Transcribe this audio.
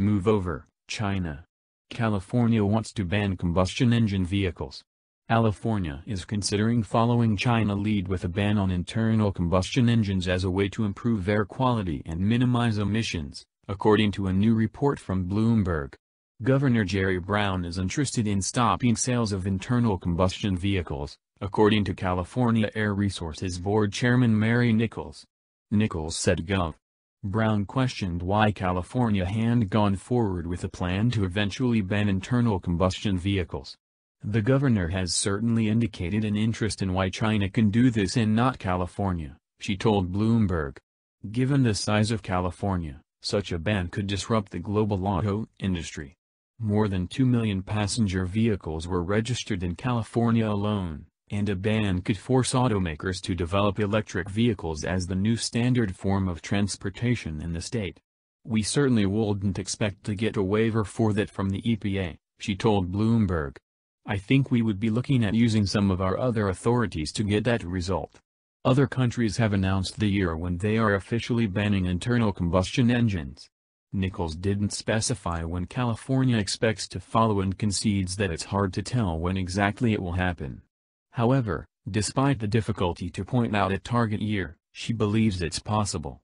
Move over, China. California wants to ban combustion engine vehicles. California is considering following China lead with a ban on internal combustion engines as a way to improve air quality and minimize emissions, according to a new report from Bloomberg. Governor Jerry Brown is interested in stopping sales of internal combustion vehicles, according to California Air Resources Board Chairman Mary Nichols. Nichols said Gov. Brown questioned why California had gone forward with a plan to eventually ban internal combustion vehicles. The governor has certainly indicated an interest in why China can do this and not California, she told Bloomberg. Given the size of California, such a ban could disrupt the global auto industry. More than 2 million passenger vehicles were registered in California alone and a ban could force automakers to develop electric vehicles as the new standard form of transportation in the state. We certainly wouldn't expect to get a waiver for that from the EPA, she told Bloomberg. I think we would be looking at using some of our other authorities to get that result. Other countries have announced the year when they are officially banning internal combustion engines. Nichols didn't specify when California expects to follow and concedes that it's hard to tell when exactly it will happen. However, despite the difficulty to point out a target year, she believes it's possible.